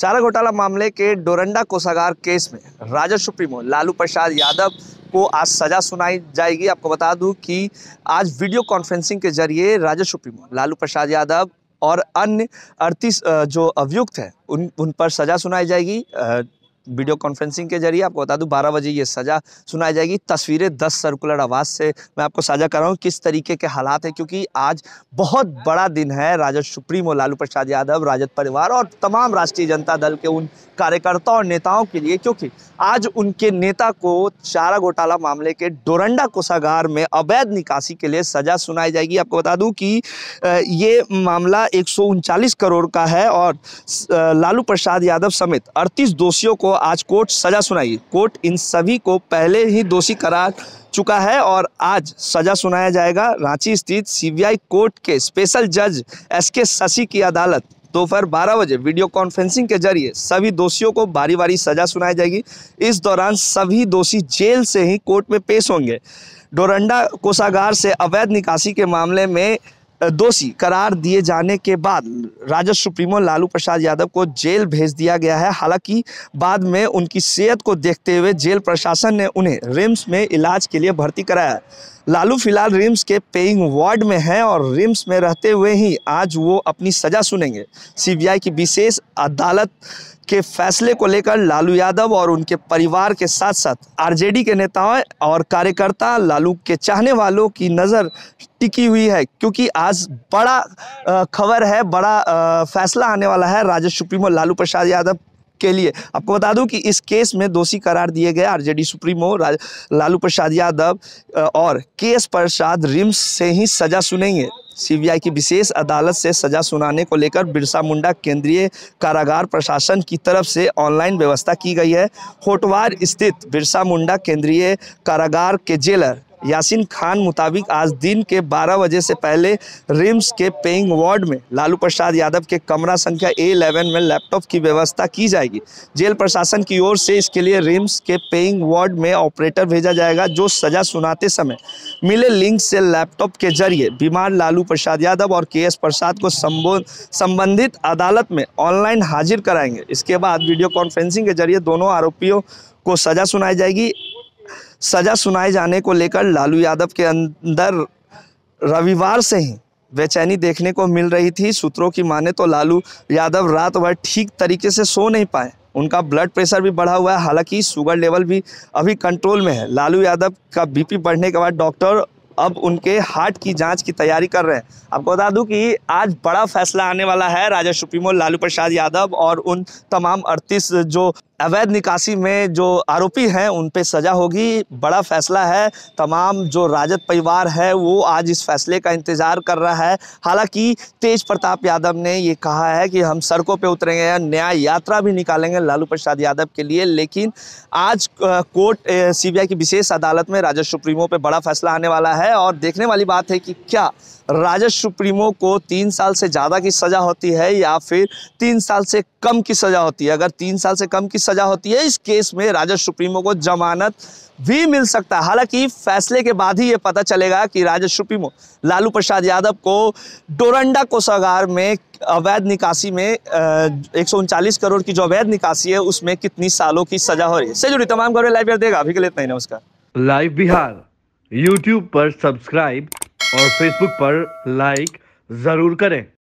चारा घोटाला मामले के डोरंडा कोषागार केस में राजद सुप्रीमो लालू प्रसाद यादव को आज सजा सुनाई जाएगी आपको बता दूं कि आज वीडियो कॉन्फ्रेंसिंग के जरिए राजद सुप्रीमो लालू प्रसाद यादव और अन्य अड़तीस जो अभियुक्त हैं उन उन पर सजा सुनाई जाएगी वीडियो कॉन्फ्रेंसिंग के जरिए आपको बता दूँ बारह बजे ये सजा सुनाई जाएगी तस्वीरें दस सर्कुलर आवाज़ से मैं आपको साझा कर रहा हूँ किस तरीके के हालात हैं क्योंकि आज बहुत बड़ा दिन है राजद सुप्रीमो लालू प्रसाद यादव राजद परिवार और तमाम राष्ट्रीय जनता दल के उन कार्यकर्ताओं और नेताओं के लिए क्योंकि आज उनके नेता को चारा घोटाला मामले के डोरंडा कोषागार में अवैध निकासी के लिए सजा सुनाई जाएगी आपको बता दूं कि ये मामला एक करोड़ का है और लालू प्रसाद यादव समेत अड़तीस दोषियों को आज कोर्ट सजा सुनाई कोर्ट इन सभी को पहले ही दोषी करार चुका है और आज सजा सुनाया जाएगा रांची स्थित सीबीआई कोर्ट के स्पेशल जज एस के शशि की अदालत दोपहर तो बजे वीडियो कॉन्फ्रेंसिंग के जरिए सभी दोषियों को बारी बारी सजा सुनाई जाएगी इस दौरान सभी दोषी जेल से ही कोर्ट में पेश होंगे डोरंडा कोषागार से अवैध निकासी के मामले में दोषी करार दिए जाने के बाद राजद सुप्रीमो लालू प्रसाद यादव को जेल भेज दिया गया है हालांकि बाद में उनकी सेहत को देखते हुए जेल प्रशासन ने उन्हें रिम्स में इलाज के लिए भर्ती कराया लालू फिलहाल रिम्स के पेइंग वार्ड में हैं और रिम्स में रहते हुए ही आज वो अपनी सज़ा सुनेंगे सीबीआई की विशेष अदालत के फैसले को लेकर लालू यादव और उनके परिवार के साथ साथ आरजेडी के नेताओं और कार्यकर्ता लालू के चाहने वालों की नज़र टिकी हुई है क्योंकि आज बड़ा खबर है बड़ा फैसला आने वाला है राजेश सुप्रीमो लालू प्रसाद यादव के लिए आपको बता दूं कि इस केस में दोषी करार दिए गए आरजेडी सुप्रीमो लालू प्रसाद यादव और के एस प्रसाद रिम्स से ही सजा सुनेंगे सीबीआई की विशेष अदालत से सजा सुनाने को लेकर बिरसा मुंडा केंद्रीय कारागार प्रशासन की तरफ से ऑनलाइन व्यवस्था की गई है होटवार स्थित बिरसा मुंडा केंद्रीय कारागार के जेलर यासिन खान मुताबिक आज दिन के 12 बजे से पहले रिम्स के पेइंग वार्ड में लालू प्रसाद यादव के कमरा संख्या ए इलेवन में लैपटॉप की व्यवस्था की जाएगी जेल प्रशासन की ओर से इसके लिए रिम्स के पेइंग वार्ड में ऑपरेटर भेजा जाएगा जो सजा सुनाते समय मिले लिंक से लैपटॉप के जरिए बीमार लालू प्रसाद यादव और के एस प्रसाद को संबंधित अदालत में ऑनलाइन हाजिर कराएंगे इसके बाद वीडियो कॉन्फ्रेंसिंग के जरिए दोनों आरोपियों को सजा सुनाई जाएगी सजा सुनाए जाने को लेकर लालू यादव के अंदर रविवार से ही बेचैनी देखने को मिल रही थी सूत्रों की माने तो लालू यादव रात भर ठीक तरीके से सो नहीं पाए उनका ब्लड प्रेशर भी बढ़ा हुआ है हालांकि शुगर लेवल भी अभी कंट्रोल में है लालू यादव का बीपी बढ़ने के बाद डॉक्टर अब उनके हार्ट की जांच की तैयारी कर रहे हैं आपको बता दूं कि आज बड़ा फैसला आने वाला है राजा सुप्रीमो लालू प्रसाद यादव और उन तमाम अड़तीस जो अवैध निकासी में जो आरोपी हैं उन पे सज़ा होगी बड़ा फैसला है तमाम जो राजद परिवार है वो आज इस फैसले का इंतज़ार कर रहा है हालांकि तेज प्रताप यादव ने ये कहा है कि हम सड़कों पे उतरेंगे न्याय यात्रा भी निकालेंगे लालू प्रसाद यादव के लिए लेकिन आज कोर्ट सीबीआई की विशेष अदालत में राजद सुप्रीमो पर बड़ा फैसला आने वाला है और देखने वाली बात है कि क्या राजद सुप्रीमो को तीन साल से ज़्यादा की सज़ा होती है या फिर तीन साल से कम की सज़ा होती है अगर तीन साल से कम की सजा होती है इस केस में राजद सुप्रीमो को जमानत भी मिल सकता है हालांकि फैसले के बाद ही ये पता चलेगा कि राजद सुप्रीमो लालू प्रसाद यादव को डोरंडा कोषागार में अवैध निकासी में एक करोड़ की जो अवैध निकासी है उसमें कितनी सालों की सजा हो रही है से जुड़ी तमाम खबरें लाइव देगा अभी के लिए नहीं नमस्कार लाइव बिहार यूट्यूब पर सब्सक्राइब और फेसबुक पर लाइक जरूर करें